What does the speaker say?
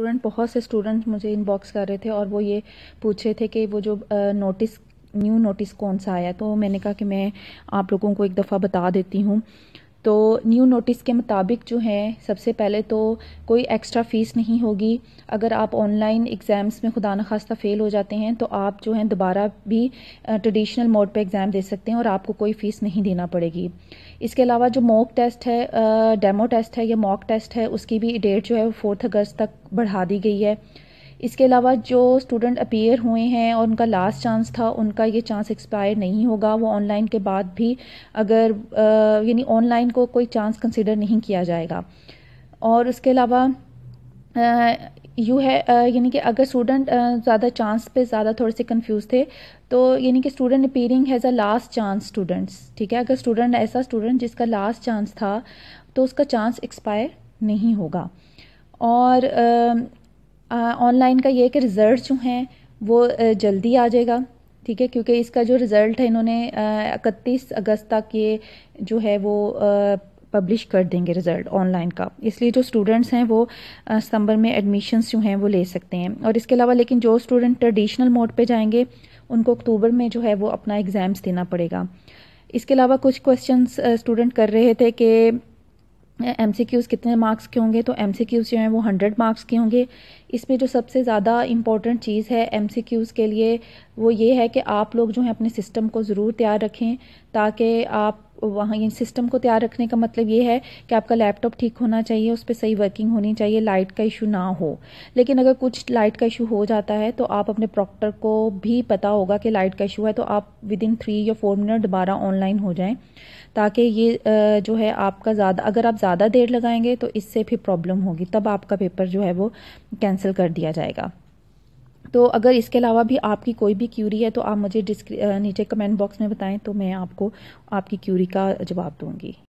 student बहुत से student मुझे इनबॉक्स कर रहे थे और वो ये पूछे थे कि वो जो नोटिस न्यू नोटिस कौन सा आया तो मैंने कहा कि मैं आप लोगों को एक दफ़ा बता देती हूँ तो न्यू नोटिस के मुताबिक जो है सबसे पहले तो कोई एक्स्ट्रा फ़ीस नहीं होगी अगर आप ऑनलाइन एग्ज़ाम्स में खुदा न खास्ता फ़ेल हो जाते हैं तो आप जो है दोबारा भी ट्रेडिशनल मोड पे एग्ज़ाम दे सकते हैं और आपको कोई फ़ीस नहीं देना पड़ेगी इसके अलावा जो मॉक टेस्ट है डेमो टेस्ट है या मॉक टेस्ट है उसकी भी डेट जो है वो फोर्थ अगस्त तक बढ़ा दी गई है इसके अलावा जो स्टूडेंट अपीयर हुए हैं और उनका लास्ट चांस था उनका ये चांस एक्सपायर नहीं होगा वो ऑनलाइन के बाद भी अगर यानी ऑनलाइन को कोई चांस कंसिडर नहीं किया जाएगा और उसके अलावा यू है यानी कि अगर स्टूडेंट ज़्यादा चांस पे ज़्यादा थोड़े से कंफ्यूज थे तो यानी कि student appearing has a last chance students ठीक है अगर स्टूडेंट ऐसा स्टूडेंट जिसका लास्ट चांस था तो उसका चांस एक्सपायर नहीं होगा और ऑनलाइन का ये है कि रिज़ल्ट जो हैं वो जल्दी आ जाएगा ठीक है क्योंकि इसका जो रिज़ल्ट है इन्होंने इकतीस अगस्त तक ये जो है वो पब्लिश कर देंगे रिज़ल्ट ऑनलाइन का इसलिए जो स्टूडेंट्स हैं वो सितंबर में एडमिशन्स जो हैं वो ले सकते हैं और इसके अलावा लेकिन जो स्टूडेंट ट्रेडिशनल मोड पे जाएंगे उनको अक्टूबर में जो है वो अपना एग्ज़ाम्स देना पड़ेगा इसके अलावा कुछ क्वेश्चंस स्टूडेंट कर रहे थे कि एम सी क्यूज़ कितने मार्क्स के होंगे तो एम सी क्यूज़ जो हैं वो हंड्रेड मार्क्स के होंगे इसमें जो सबसे ज़्यादा इंपॉर्टेंट चीज़ है एम सी क्यूज़ के लिए वो ये है कि आप लोग जो हैं अपने सिस्टम को ज़रूर तैयार रखें ताकि आप वहाँ ये सिस्टम को तैयार रखने का मतलब ये है कि आपका लैपटॉप ठीक होना चाहिए उस पर सही वर्किंग होनी चाहिए लाइट का इशू ना हो लेकिन अगर कुछ लाइट का इशू हो जाता है तो आप अपने प्रॉक्टर को भी पता होगा कि लाइट का इशू है तो आप विद इन थ्री या फोर मिनट दोबारा ऑनलाइन हो जाएं ताकि ये जो है आपका ज़्यादा अगर आप ज़्यादा देर लगाएंगे तो इससे फिर प्रॉब्लम होगी तब आपका पेपर जो है वो कैंसिल कर दिया जाएगा तो अगर इसके अलावा भी आपकी कोई भी क्यूरी है तो आप मुझे नीचे कमेंट बॉक्स में बताएं तो मैं आपको आपकी क्यूरी का जवाब दूंगी